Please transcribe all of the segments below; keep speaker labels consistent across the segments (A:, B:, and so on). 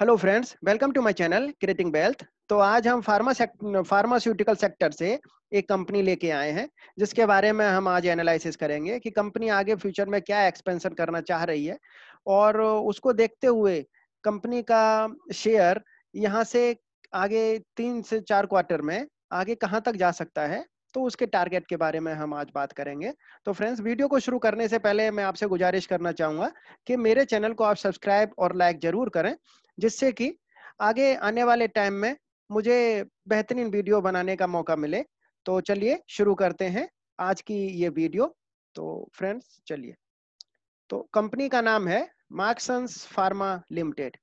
A: Hello friends welcome to my channel creating wealth तो आज हम फार्मा सेक्ट, फार्मास्यूटिकल सेक्टर से एक कंपनी लेके आए हैं जिसके बारे में हम आज एनालिसिस करेंगे कि कंपनी आगे फ्यूचर में क्या एक्सपेंशन करना चाह रही है और उसको देखते हुए कंपनी का शेयर यहाँ से आगे तीन से चार क्वार्टर में आगे कहाँ तक जा सकता है तो उसके टारगेट के बारे में हम आज बात करेंगे तो फ्रेंड्स वीडियो को शुरू करने से पहले मैं आपसे गुजारिश करना चाहूंगा कि मेरे चैनल को आप सब्सक्राइब और लाइक जरूर करें जिससे कि आगे आने वाले टाइम में मुझे बेहतरीन वीडियो बनाने का मौका मिले तो चलिए शुरू करते हैं आज की ये वीडियो तो फ्रेंड्स चलिए तो कंपनी का नाम है Marksans pharma limited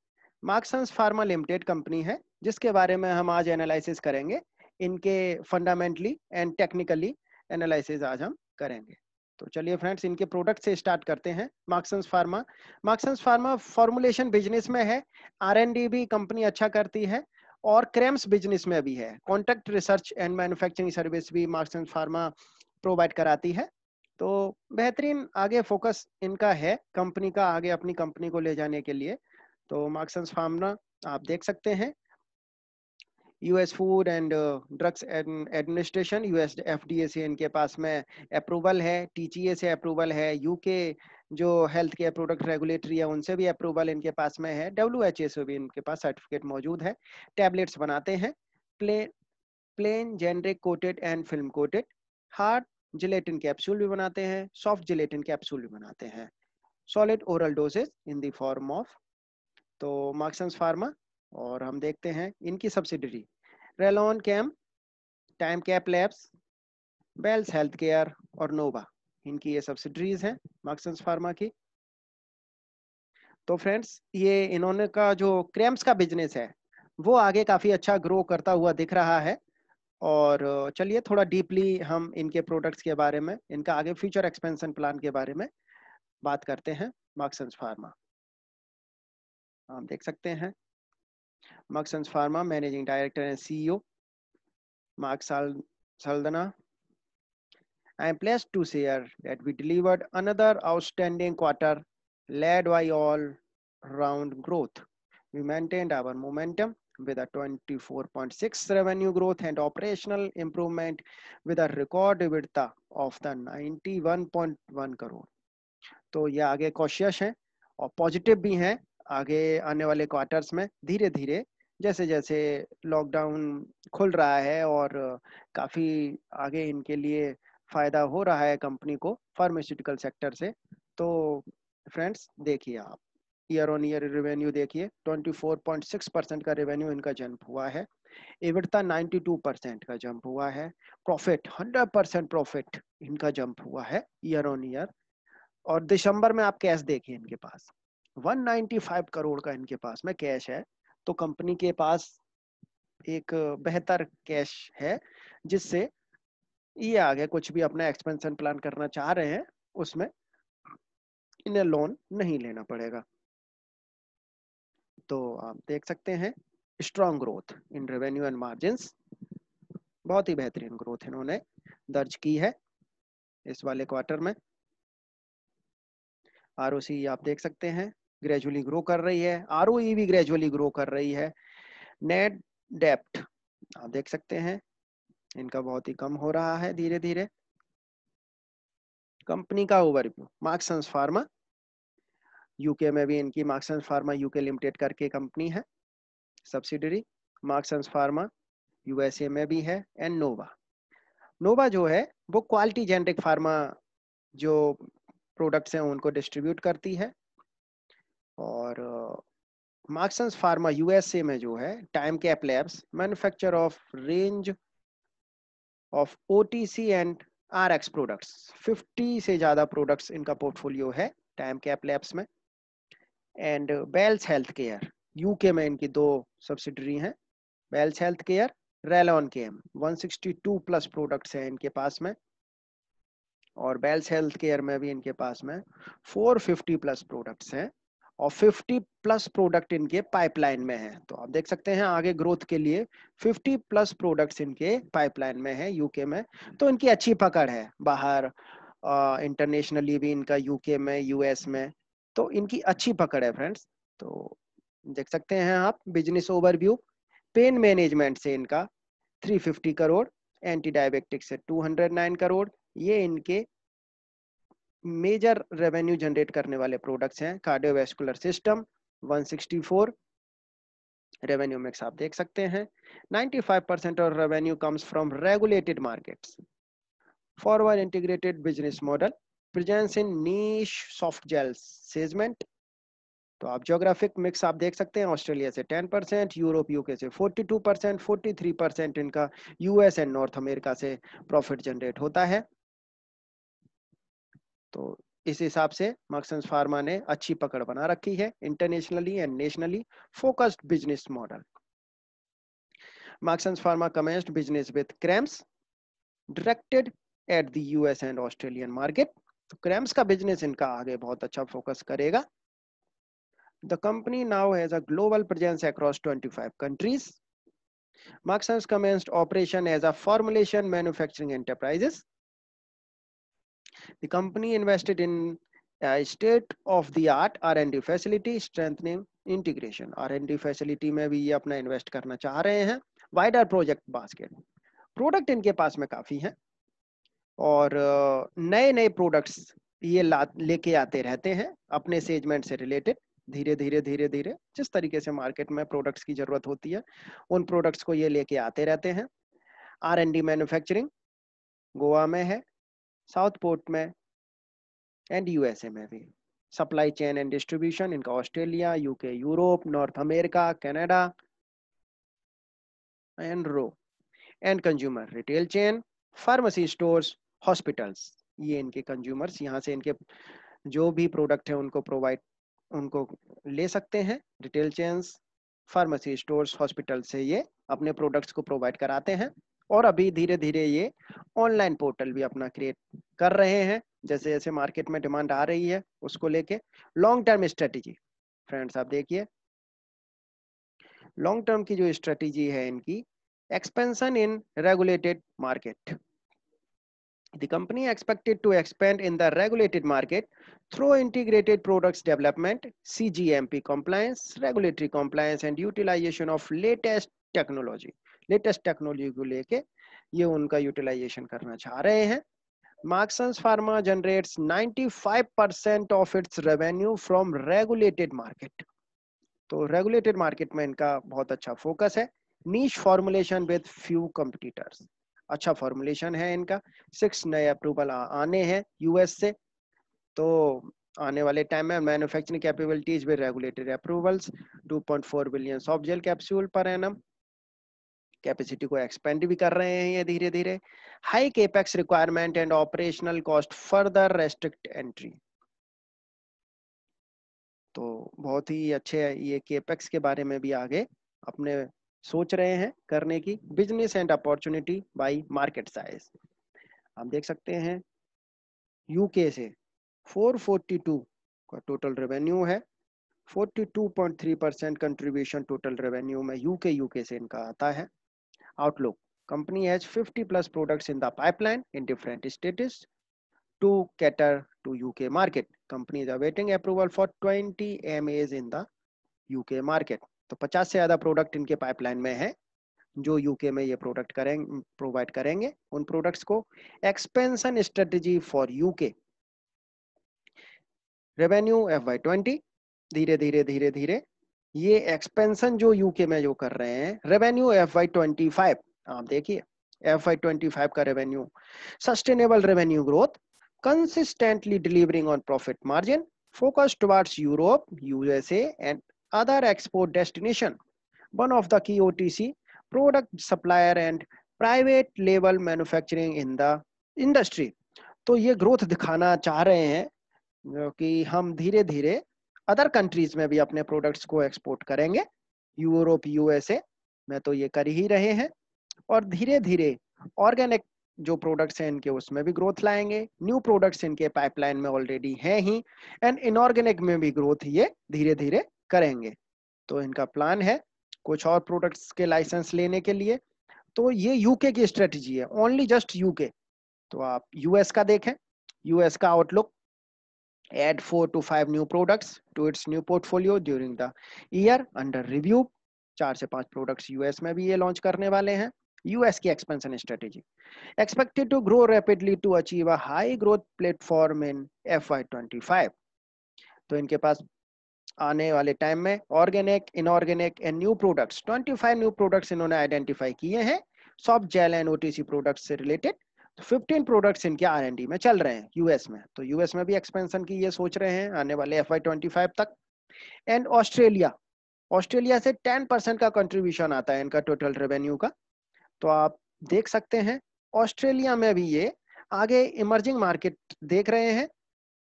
A: Marksans pharma limited company है जिसके बारे में हम आज एनालिसिस करेंगे इनके फंडामेंटली एंड टेक्निकली एनालिसिस आज हम करेंगे तो चलिए फ्रेंड्स इनके प्रोडक्ट से स्टार्ट करते हैं Marksans pharma Marksans pharma formulation business में है आरएनडी भी कंपनी अच्छा करती है और क्रेम्स बिजनेस में भी है contract research and manufacturing service भी मार्क्सन्स फार्मा प्रोवाइड कराती है तो बेहतरीन आगे फोकस इनका है कंपनी का आगे अपनी कंपनी को ले जाने के लिए तो मार्क्सन्स फार्मा आप देख सकते हैं US food and drugs administration US FDA से इनके पास में अप्रूवल है टीचीए से अप्रूवल है यूके जो हेल्थ केयर प्रोडक्ट रेगुलेटरी है उनसे भी अप्रूवल इनके पास में है डब्ल्यू एच ए से भी इनके पास सर्टिफिकेट मौजूद है टैबलेट्स बनाते हैं plain generic coated and film coated hard gelatin capsule भी बनाते हैं सॉफ्ट जिलेटिन कैप्सूल भी बनाते हैं solid oral dosages in the form of तो मार्क्सन फार्मा और हम देखते हैं इनकी subsidiary Relonchem Time Cap Labs Bells health care और नोवा इनकी ये सब्सिडरीज हैं मार्क्सन फार्मा की तो फ्रेंड्स ये इन्होंने का जो क्रेम्स का बिजनेस है वो आगे काफ़ी अच्छा ग्रो करता हुआ दिख रहा है और चलिए थोड़ा डीपली हम इनके प्रोडक्ट्स के बारे में इनका आगे फ्यूचर एक्सपेंशन प्लान के बारे में बात करते हैं मार्क्सन फार्मा हम देख सकते हैं Mark Maxans Pharma, Managing Director and CEO, Mark Sal Saldana. I am pleased to share that we delivered another outstanding quarter led by all-round growth. We maintained our momentum with a 24.6 revenue growth and operational improvement with a record EBITDA of the 91.1 crore. तो ये आगे cautious हैं और positive भी हैं आगे आने वाले क्वार्टर्स में धीरे धीरे जैसे जैसे लॉकडाउन खुल रहा है और काफ़ी आगे इनके लिए फ़ायदा हो रहा है कंपनी को फार्मास्यूटिकल सेक्टर से तो फ्रेंड्स देखिए आप ईयर ऑन ईयर रेवेन्यू देखिए 24.6 परसेंट का रेवेन्यू इनका जंप हुआ है एविडता 92 परसेंट का जंप हुआ है प्रॉफिट 100 परसेंट प्रॉफिट इनका जंप हुआ है ईयर ऑन ईयर और दिसंबर में आप कैश देखिए इनके पास 195 करोड़ का इनके पास में कैश है तो कंपनी के पास एक बेहतर कैश है जिससे ये आगे कुछ भी अपना एक्सपेंशन प्लान करना चाह रहे हैं उसमें इन्हें लोन नहीं लेना पड़ेगा तो आप देख सकते हैं strong growth in revenue and margin बहुत ही बेहतरीन ग्रोथ इन्होंने दर्ज की है इस वाले क्वार्टर में आर आप देख सकते हैं ग्रेजुअली ग्रो कर रही है आर e भी ग्रेजुअली ग्रो कर रही है नेट डेप्ट आप देख सकते हैं इनका बहुत ही कम हो रहा है धीरे धीरे कंपनी का ओवरव्यू मार्क्सन्स फार्मा यूके में भी इनकी मार्क्सन्स फार्मा यूके लिमिटेड करके कंपनी है सब्सिडरी मार्क्सन्स फार्मा यूएसए में भी है एंड नोवा नोवा जो है वो क्वालिटी जेनरिक फार्मा जो प्रोडक्ट्स हैं उनको डिस्ट्रीब्यूट करती है और मार्क्सन फार्मा यूएसए में जो है Time Cap Labs manufacture of range of OTC and Rx products 50 से ज़्यादा प्रोडक्ट्स इनका पोर्टफोलियो है टाइम कैप लैब्स में and Bells health care UK में इनकी दो सब्सिडरी हैं बेल्स हेल्थ केयर रेलॉन के एम वन प्लस प्रोडक्ट्स हैं इनके पास में और बेल्स हेल्थ केयर में भी इनके पास में 450 प्लस प्रोडक्ट्स हैं और 50 प्लस प्रोडक्ट इनके पाइपलाइन में है तो आप देख सकते हैं आगे ग्रोथ के लिए 50 प्लस प्रोडक्ट्स इनके पाइपलाइन में है यूके में तो इनकी अच्छी पकड़ है बाहर इंटरनेशनली भी इनका यूके में यूएस में तो इनकी अच्छी पकड़ है फ्रेंड्स तो देख सकते हैं आप बिजनेस ओवरव्यू पेन मैनेजमेंट से इनका 350 करोड़ एंटी डायबिटिक से 209 करोड़ ये इनके मेजर रेवेन्यू जनरेट करने वाले प्रोडक्ट्स हैं कार्डियोवैस्कुलर सिस्टम 164 रेवेन्यू मिक्स आप देख सकते हैं 95 percent of revenue comes from regulated markets forward integrated business model presence in niche soft gel segment तो आप जोग्राफिक मिक्स आप देख सकते हैं ऑस्ट्रेलिया से 10 परसेंट यूरोप यूके से 42 परसेंट फोर्टी इनका यूएस एंड नॉर्थ अमेरिका से प्रॉफिट जनरेट होता है तो इस हिसाब से मार्क्सन फार्मा ने अच्छी पकड़ बना रखी है internationally and nationally focused business model Marksan pharma commenced business with CRAMS directed at the US and Australian market तो क्रैम्स का बिजनेस इनका आगे बहुत अच्छा फोकस करेगा the company now has a global presence across 25 countries Marksan commenced operation as a formulation manufacturing enterprises The company invested in a state-of-the-art R&D facility, strengthening integration. R&D facility mein bhi ye apna invest karna cha rahe hain wider project basket. Product inke paas mein kafi हैं aur naye naye products ye leke aate rehte hain apne segment se related धीरे धीरे धीरे धीरे जिस तरीके से market में products की जरूरत होती है उन प्रोडक्ट्स को ये लेके आते रहते हैं R and D manufacturing Goa में है साउथ पोर्ट में एंड यूएसए में भी सप्लाई चेन एंड डिस्ट्रीब्यूशन इनका Australia UK Europe North America Canada and रो and consumer retail chain pharmacy stores hospitals ये इनके कंज्यूमर्स यहाँ से इनके जो भी प्रोडक्ट है उनको प्रोवाइड उनको ले सकते हैं retail chains pharmacy stores hospital से ये अपने प्रोडक्ट्स को प्रोवाइड कराते हैं और अभी धीरे धीरे ये ऑनलाइन पोर्टल भी अपना क्रिएट कर रहे हैं जैसे जैसे मार्केट में डिमांड आ रही है उसको लेके लॉन्ग टर्म स्ट्रेटेजी फ्रेंड्स आप देखिए लॉन्ग टर्म की जो स्ट्रेटेजी है इनकी expansion in regulated market. The company expected to expand in the regulated market through integrated products development, CGMP compliance, regulatory compliance, and utilization of latest technology. Latest technology को लेके ये उनका utilization करना चाह रहे हैं Marksan pharma generates 95% percent of its revenue from regulated market तो regulated market में इनका बहुत अच्छा फोकस है niche formulation with few competitors अच्छा फॉर्मुलेशन है इनका सिक्स नए अप्रूवल आने हैं यूएस से तो आने वाले टाइम में मैन्युफैक्चरिंग कैपेबिलिटीज भी regulated approvals 2.4 billion soft gel capsule per annum capacity को एक्सपेंड भी कर रहे हैं ये धीरे धीरे high capex requirement and operational cost further restrict entry तो बहुत ही अच्छे ये केपेक्स के बारे में भी आगे अपने सोच रहे हैं करने की business and opportunity by market size हम देख सकते हैं यूके से 442 का टोटल रेवेन्यू है 42.3 परसेंट कंट्रीब्यूशन टोटल रेवेन्यू में यूके यूके से इनका आता है outlook. Company has 50 plus products in the pipeline in different stages to cater to UK market. Company is awaiting approval for 20 MAs in the UK market. to 50 se zyada product inke pipeline mein hai जो UK में ये product करेंगे provide करेंगे उन products को expansion strategy for UK revenue F Y twenty धीरे धीरे धीरे धीरे ये एक्सपेंशन जो यूके में जो कर रहे हैं revenue F Y twenty five आप देखिए एफ वाई ट्वेंटी फाइव का revenue sustainable revenue growth consistently delivering on profit margin focus towards Europe USA and other export destination one of the key O T C product supplier and private level manufacturing in the industry तो ये growth दिखाना चाह रहे हैं कि हम धीरे धीरे अदर कंट्रीज में भी अपने प्रोडक्ट्स को एक्सपोर्ट करेंगे यूरोप यूएसए में तो ये कर ही रहे हैं और धीरे धीरे ऑर्गेनिक जो प्रोडक्ट्स हैं इनके उसमें भी ग्रोथ लाएंगे न्यू प्रोडक्ट्स इनके पाइपलाइन में ऑलरेडी हैं ही एंड इनऑर्गेनिक में भी ग्रोथ ये धीरे धीरे करेंगे तो इनका प्लान है कुछ और प्रोडक्ट्स के लाइसेंस लेने के लिए तो ये यूके की स्ट्रेटजी है ओनली जस्ट यूके तो आप यूएस का देखें यूएस का outlook add four to five new products to its new portfolio during the year under review. चार से पांच प्रोडक्ट्स यूएस में भी ये लॉन्च करने वाले हैं यूएस की expansion strategy expected to grow rapidly to achieve a high growth platform in F I तो इनके पास आने वाले टाइम में organic inorganic and new products 25 new products इन्होंने आइडेंटिफाई किए हैं soft gel and OTC products से रिलेटेड तो 15 प्रोडक्ट्स इनके आरएनडी में चल रहे हैं यूएस में तो यूएस में भी एक्सपेंशन की ये सोच रहे हैं आने वाले एफ आई तक एंड ऑस्ट्रेलिया ऑस्ट्रेलिया से 10 परसेंट का कंट्रीब्यूशन आता है इनका टोटल रेवेन्यू का तो आप देख सकते हैं ऑस्ट्रेलिया में भी ये आगे इमर्जिंग मार्केट देख रहे हैं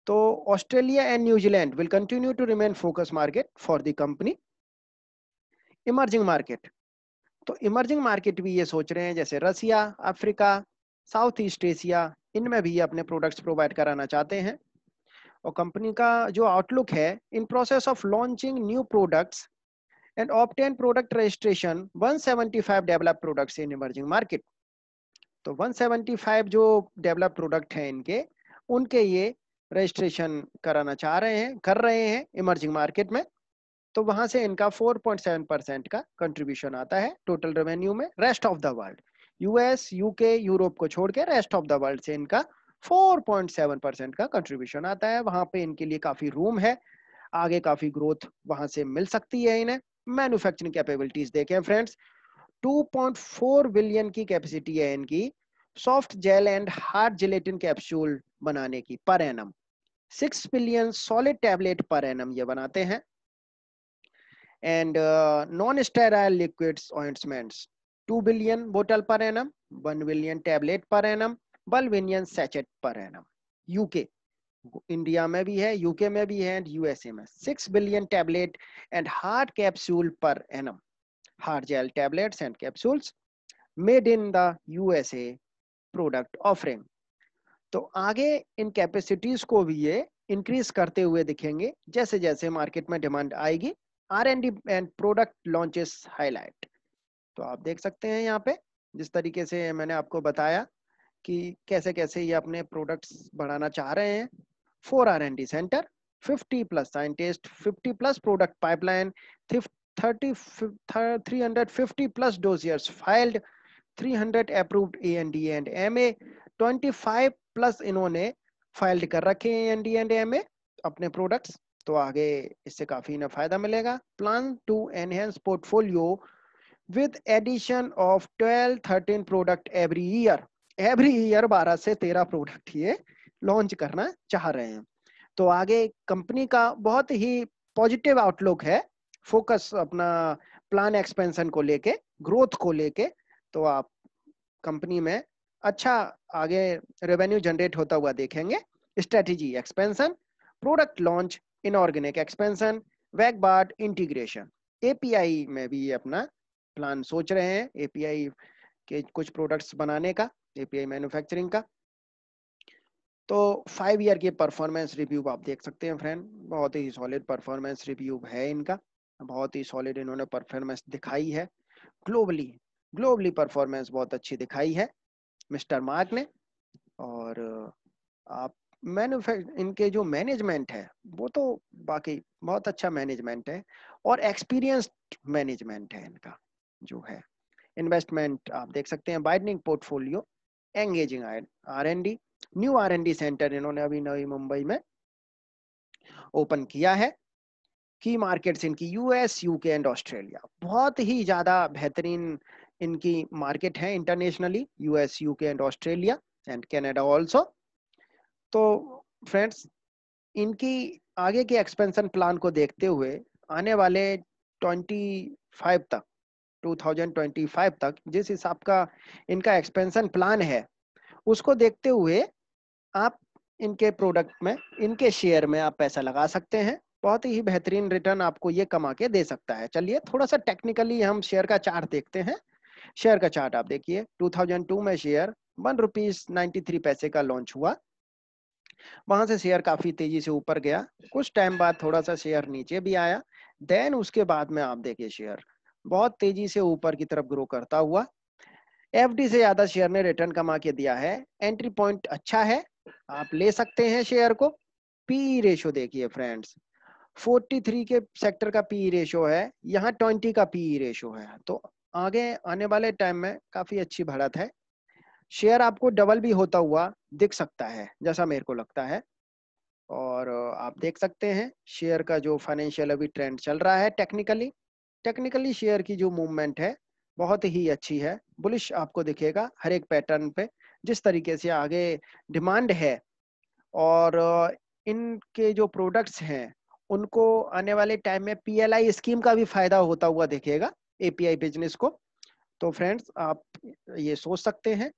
A: तो Australia and New Zealand will continue to remain focus market for the company emerging market तो इमर्जिंग मार्केट भी ये सोच रहे हैं जैसे रसिया अफ्रीका साउथ ईस्ट एशिया इनमें भी अपने प्रोडक्ट्स प्रोवाइड कराना चाहते हैं और कंपनी का जो आउटलुक है in process of launching new products and obtain product registration 175 develop products in emerging market तो 175 जो डेवलप प्रोडक्ट हैं इनके उनके ये रजिस्ट्रेशन कराना चाह रहे हैं कर रहे हैं इमर्जिंग मार्केट में तो वहां से इनका 4.7 परसेंट का कंट्रीब्यूशन आता है टोटल रेवेन्यू में rest of the world US UK Europe को छोड़ के रेस्ट ऑफ द वर्ल्ड से इनका 4.7 परसेंट का कंट्रीब्यूशन आता है वहां पे इनके लिए काफी रूम है आगे काफी ग्रोथ वहां से मिल सकती है इन्हें मैन्युफैक्चरिंग कैपेबिलिटीज देखें फ्रेंड्स 2.4 बिलियन की कैपेसिटी है इनकी soft gel and hard gelatin capsule बनाने की per annum six billion solid tablet per annum ये बनाते हैं and non sterile liquid ointments 2 billion bottle per annum 1 billion tablet per annum 1 billion sachet per annum UK India में भी है UK में भी है एंड यूएसए में six billion tablet and heart capsule per annum hard gel tablets and capsules made in the USA product offering तो आगे इन capacities को भी ये इंक्रीज करते हुए दिखेंगे जैसे जैसे मार्केट में डिमांड आएगी R and product launches highlight तो आप देख सकते हैं यहाँ पे जिस तरीके से मैंने आपको बताया कि कैसे कैसे ये अपने प्रोडक्ट्स बढ़ाना चाह रहे हैं four R and D center 50 plus scientist 50 plus product pipeline thirty 350 plus dossiers filed 300 approved a and d and ma 25 plus इन्होंने फाइल्ड कर रखे a and and M A अपने प्रोडक्ट्स तो आगे इससे काफी इन्हें फायदा मिलेगा plan to enhance portfolio with addition of 12 13 product every year every year 12 से 13 product ये launch करना चाह रहे हैं तो आगे कंपनी का बहुत ही पॉजिटिव आउटलुक है फोकस अपना प्लान एक्सपेंशन को लेके ग्रोथ को लेके तो आप कंपनी में अच्छा आगे रेवेन्यू जनरेट होता हुआ देखेंगे strategy expansion product launch inorganic expansion backward integration API में भी अपना प्लान सोच रहे हैं एपीआई के कुछ प्रोडक्ट्स बनाने का एपीआई मैन्युफैक्चरिंग का तो फाइव ईयर के परफॉर्मेंस रिव्यू आप देख सकते हैं फ्रेंड बहुत ही सॉलिड परफॉर्मेंस रिव्यू है इनका बहुत ही सॉलिड इन्होंने परफॉर्मेंस दिखाई है ग्लोबली ग्लोबली परफॉर्मेंस बहुत अच्छी दिखाई है मिस्टर मार्क ने और आप मैन्युफैक्चर इनके जो मैनेजमेंट है वो तो बाकी बहुत अच्छा मैनेजमेंट है और एक्सपीरियंस्ड मैनेजमेंट है इनका जो है इन्वेस्टमेंट आप देख सकते हैं widening portfolio engaging R and D new R and D center इन्होंने अभी नई मुंबई में ओपन किया है की मार्केट्स इनकी यूएस यूके एंड ऑस्ट्रेलिया बहुत ही ज़्यादा बेहतरीन इनकी मार्केट है internationally US UK and Australia and Canada also तो फ्रेंड्स इनकी आगे के एक्सपेंशन प्लान को देखते हुए आने वाले 25 तक 2025 तक जिस हिसाब का इनका एक्सपेंशन प्लान है उसको देखते हुए आप इनके प्रोडक्ट में इनके शेयर में आप पैसा लगा सकते हैं बहुत ही बेहतरीन रिटर्न आपको ये कमा के दे सकता है चलिए थोड़ा सा टेक्निकली हम शेयर का चार्ट देखते हैं शेयर का चार्ट आप देखिए 2002 में शेयर वन रुपीज नाइन्टी पैसे का लॉन्च हुआ वहां से शेयर काफी तेजी से ऊपर गया कुछ टाइम बाद थोड़ा सा शेयर नीचे भी आया देन उसके बाद में आप देखिए शेयर बहुत तेजी से ऊपर की तरफ ग्रो करता हुआ एफ से ज्यादा शेयर ने रिटर्न कमा के दिया है एंट्री पॉइंट अच्छा है आप ले सकते हैं शेयर को पीई रेशो e देखिए फ्रेंड्स 43 के सेक्टर का पीई रेशो e है यहाँ 20 का पीई रेशो e है तो आगे आने वाले टाइम में काफी अच्छी बढ़त है शेयर आपको डबल भी होता हुआ दिख सकता है जैसा मेरे को लगता है और आप देख सकते हैं शेयर का जो फाइनेंशियल अभी ट्रेंड चल रहा है टेक्निकली टेक्निकली शेयर की जो मूवमेंट है बहुत ही अच्छी है बुलिश आपको दिखेगा हर एक पैटर्न पे जिस तरीके से आगे डिमांड है और uh, इनके जो प्रोडक्ट्स हैं उनको आने वाले टाइम में पीएलआई स्कीम का भी फायदा होता हुआ दिखेगा एपीआई बिजनेस को तो फ्रेंड्स आप ये सोच सकते हैं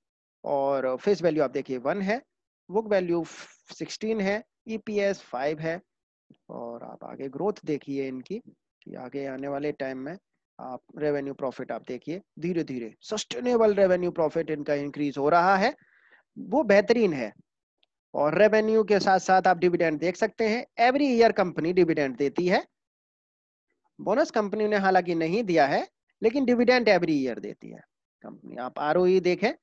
A: और फेस uh, वैल्यू आप देखिए वन है बुक वैल्यू सिक्सटीन है ई e फाइव है और आप आगे ग्रोथ देखिए इनकी कि आगे आने वाले टाइम में आप रेवेन्यू प्रॉफिट आप देखिए धीरे धीरे सस्टेनेबल रेवेन्यू प्रॉफिट इनका इंक्रीज हो रहा है वो बेहतरीन है और रेवेन्यू के साथ साथ आप डिविडेंड देख सकते हैं एवरी ईयर कंपनी डिविडेंड देती है बोनस कंपनी ने हालांकि नहीं दिया है लेकिन डिविडेंड एवरी ईयर देती है कंपनी आप आर e देखें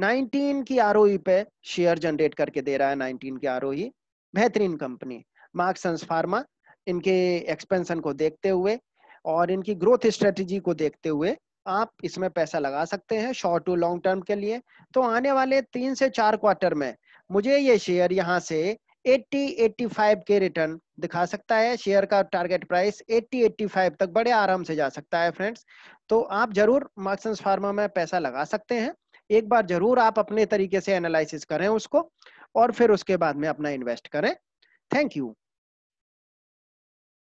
A: 19 की आर e पे शेयर जनरेट करके दे रहा है 19 की आर e। बेहतरीन कंपनी मार्क्स फार्मा इनके एक्सपेंशन को देखते हुए और इनकी ग्रोथ स्ट्रेटेजी को देखते हुए आप इसमें पैसा लगा सकते हैं शॉर्ट टू लॉन्ग टर्म के लिए तो आने वाले तीन से चार क्वार्टर में मुझे ये शेयर यहाँ से 80-85 के रिटर्न दिखा सकता है शेयर का टारगेट प्राइस 80-85 तक बड़े आराम से जा सकता है फ्रेंड्स तो आप जरूर मार्क्सन्स फार्मा में पैसा लगा सकते हैं एक बार जरूर आप अपने तरीके से एनालिसिस करें उसको और फिर उसके बाद में अपना इन्वेस्ट करें थैंक यू